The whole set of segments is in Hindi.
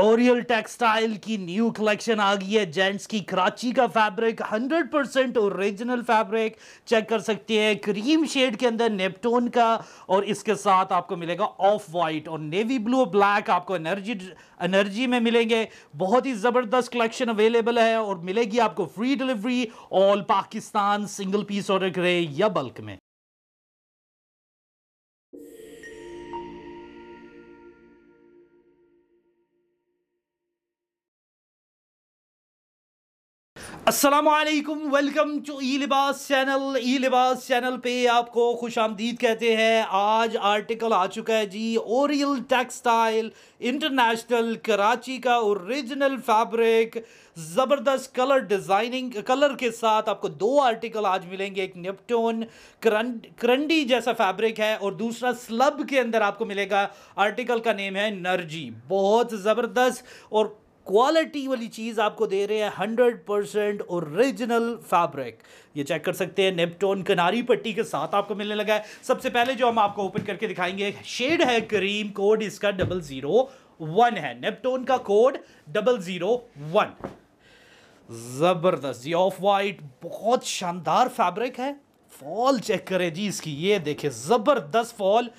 ओरियल टेक्सटाइल की न्यू कलेक्शन आ गई है जेंट्स की कराची का fabric 100 percent original fabric check कर सकते हैं क्रीम शेड के अंदर नेपटोन का और इसके साथ आपको मिलेगा ऑफ वाइट और नेवी ब्लू ब्लैक आपको एनर्जी एनर्जी में मिलेंगे बहुत ही ज़बरदस्त कलेक्शन अवेलेबल है और मिलेगी आपको free delivery all Pakistan single piece order करें या बल्क में असलकम वेलकम टू ई लिबास चैनल ई लिबास चैनल पे आपको खुश आमदीद कहते हैं आज आर्टिकल आ चुका है जी ओरियल टेक्सटाइल इंटरनेशनल कराची का ओरिजिनल फैब्रिक ज़बरदस्त कलर डिज़ाइनिंग कलर के साथ आपको दो आर्टिकल आज मिलेंगे एक निपटोन करंडी जैसा फैब्रिक है और दूसरा स्लब के अंदर आपको मिलेगा आर्टिकल का नेम है नर्जी बहुत ज़बरदस्त और क्वालिटी वाली चीज़ आपको दे रहे हैं हंड्रेड परसेंट ओरिजिनल फैब्रिक ये चेक कर सकते हैं नेपटोन कनारी पट्टी के साथ आपको मिलने लगा है सबसे पहले जो हम आपको ओपन करके दिखाएंगे शेड है क्रीम कोड इसका डबल ज़ीरो वन है नेपटोन का कोड डबल ज़ीरो वन ज़बरदस्त ये ऑफ वाइट बहुत शानदार फैब्रिक है फॉल चेक करें जी इसकी ये देखें ज़बरदस्त फॉल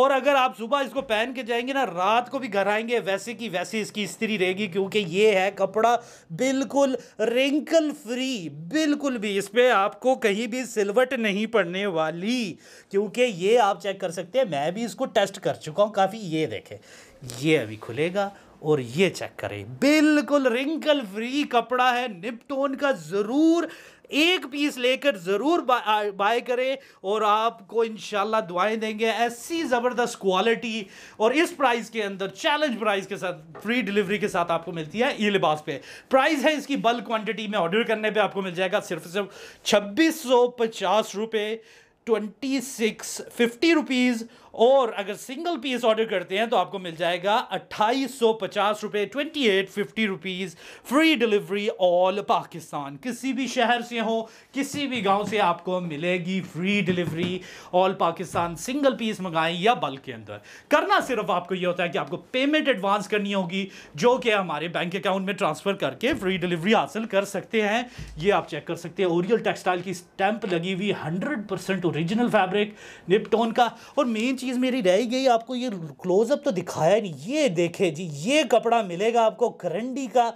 और अगर आप सुबह इसको पहन के जाएंगे ना रात को भी घर आएंगे वैसे की वैसे इसकी स्त्री रहेगी क्योंकि ये है कपड़ा बिल्कुल रिंकल फ्री बिल्कुल भी इस पर आपको कहीं भी सिलवट नहीं पड़ने वाली क्योंकि ये आप चेक कर सकते हैं मैं भी इसको टेस्ट कर चुका हूँ काफ़ी ये देखें ये अभी खुलेगा और ये चेक करें बिल्कुल रिंकल फ्री कपड़ा है निपटोन का ज़रूर एक पीस लेकर ज़रूर बाय बा, करें और आपको इन दुआएं देंगे ऐसी ज़बरदस्त क्वालिटी और इस प्राइस के अंदर चैलेंज प्राइस के साथ फ्री डिलीवरी के साथ आपको मिलती है ई लिबास पे प्राइस है इसकी बल्क क्वांटिटी में ऑर्डर करने पे आपको मिल जाएगा सिर्फ सिर्फ छब्बीस सौ पचास रुपये ट्वेंटी सिक्स फिफ्टी रुपीज़ और अगर सिंगल पीस ऑर्डर करते हैं तो आपको मिल जाएगा अट्ठाईस सौ पचास रुपये twenty eight fifty rupees free delivery all Pakistan किसी भी शहर से हो किसी भी गांव से आपको मिलेगी free delivery all Pakistan single piece मंगाएं या बल्क के अंदर करना सिर्फ आपको ये होता है कि आपको पेमेंट एडवांस करनी होगी जो कि हमारे बैंक अकाउंट में ट्रांसफ़र करके फ्री डिलीवरी हासिल कर सकते हैं ये आप चेक कर सकते हैं ओरियल टेक्सटाइल की स्टैंप लगी हुई हंड्रेड परसेंट ओरिजिनल फैब्रिक निपटोन का और मेन चीज़ चीज़ मेरी रह गई आपको ये क्लोजअप तो दिखाया नहीं ये देखे जी ये कपड़ा मिलेगा आपको करंडी का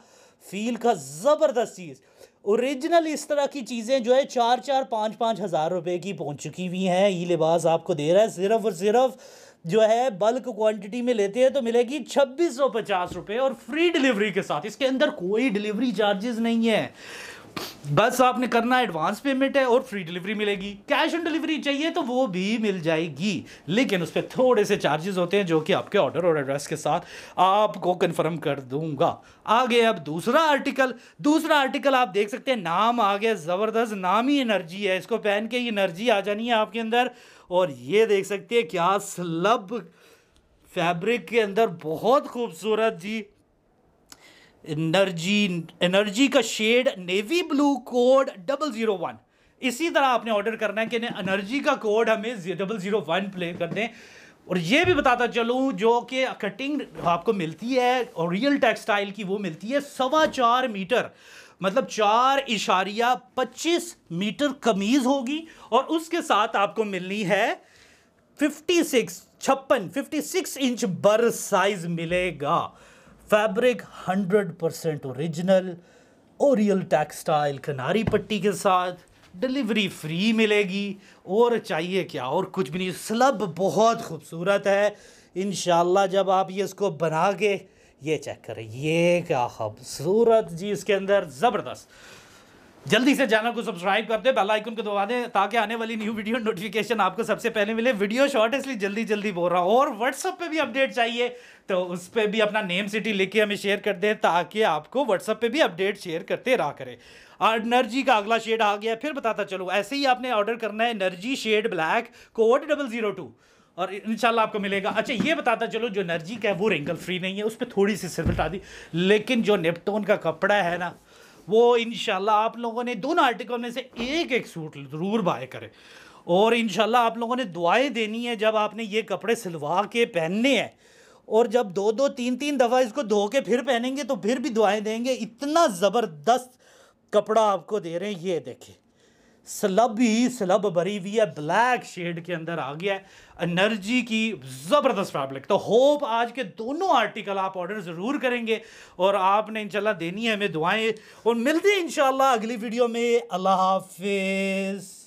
फील का ज़बरदस्त चीज़ ओरिजिनल इस तरह की चीज़ें जो है चार चार पाँच पाँच हज़ार रुपए की पहुंच चुकी हुई हैं ये लिबास आपको दे रहा है सिर्फ और सिर्फ जो है बल्क क्वांटिटी में लेते हैं तो मिलेगी छब्बीस सौ पचास रुपये और फ्री डिलीवरी के साथ इसके अंदर कोई डिलीवरी चार्जेस नहीं है बस आपने करना एडवांस पेमेंट है और फ्री डिलीवरी मिलेगी कैश ऑन डिलीवरी चाहिए तो वो भी मिल जाएगी लेकिन उस पर थोड़े से चार्जेस होते हैं जो कि आपके ऑर्डर और एड्रेस के साथ आपको कंफर्म कर दूंगा आगे अब दूसरा आर्टिकल दूसरा आर्टिकल आप देख सकते हैं नाम आ गया ज़बरदस्त नाम ही एनर्जी है इसको पहन के एनर्जी आ जानी है आपके अंदर और ये देख सकते हैं क्या स्लब फैब्रिक के अंदर बहुत खूबसूरत जी एनर्जी एनर्जी का shade navy blue code double zero one इसी तरह आपने ऑर्डर करना है कि एनर्जी का कोड हमें डबल ज़ीरो वन प्ले कर दें और ये भी बताता चलूँ जो कि कटिंग आपको मिलती है और रियल टेक्सटाइल की वो मिलती है सवा चार मीटर मतलब चार इशारिया पच्चीस मीटर कमीज़ होगी और उसके साथ आपको मिलनी है फिफ्टी सिक्स छप्पन फिफ्टी सिक्स इंच बर साइज़ मिलेगा fabric 100 percent original Oriel textile कनारी पट्टी के साथ डिलीवरी फ्री मिलेगी और चाहिए क्या और कुछ भी नहीं स्लब बहुत खूबसूरत है इन जब आप ये इसको बना के ये चेक करें ये क्या खूबसूरत जी इसके अंदर ज़बरदस्त जल्दी से चैनल को सब्सक्राइब कर दे बेल आइकन को दबा दें ताकि आने वाली न्यू वीडियो नोटिफिकेशन आपको सबसे पहले मिले वीडियो शॉर्ट इसलिए जल्दी जल्दी बोल रहा हूँ और व्हाट्सअप पे भी अपडेट चाहिए तो उस पर भी अपना नेम सिटी लिख के हमें शेयर कर दें ताकि आपको व्हाट्सअप पे भी अपडेट शेयर करते रहा करें एनर्जी का अगला शेड आ गया फिर बताता चलो ऐसे ही आपने ऑर्डर करना है energy shade black code double zero two और इंशाल्लाह आपको मिलेगा अच्छा ये बताता चलो जो एनर्जी का है वो रिंकल फ्री नहीं है उस पर थोड़ी सी सिर्फ बता दी लेकिन जो नेपटोन का कपड़ा है ना वो इन आप लोगों ने दोनों आर्टिकल में से एक एक सूट ज़रूर बाय करें और इन आप लोगों ने दुआएं देनी है जब आपने ये कपड़े सिलवा के पहनने हैं और जब दो दो तीन तीन दफ़ा इसको धो के फिर पहनेंगे तो फिर भी दुआएं देंगे इतना ज़बरदस्त कपड़ा आपको दे रहे हैं ये देखें स्लब ही स्लब भरी हुई है ब्लैक शेड के अंदर आ गया है एनर्जी की ज़बरदस्त फैब्रिक तो होप आज के दोनों आर्टिकल आप ऑर्डर ज़रूर करेंगे और आपने इंशाल्लाह देनी है हमें दुआएं और मिलते हैं इंशाल्लाह अगली वीडियो में अल्लाह हाफिज़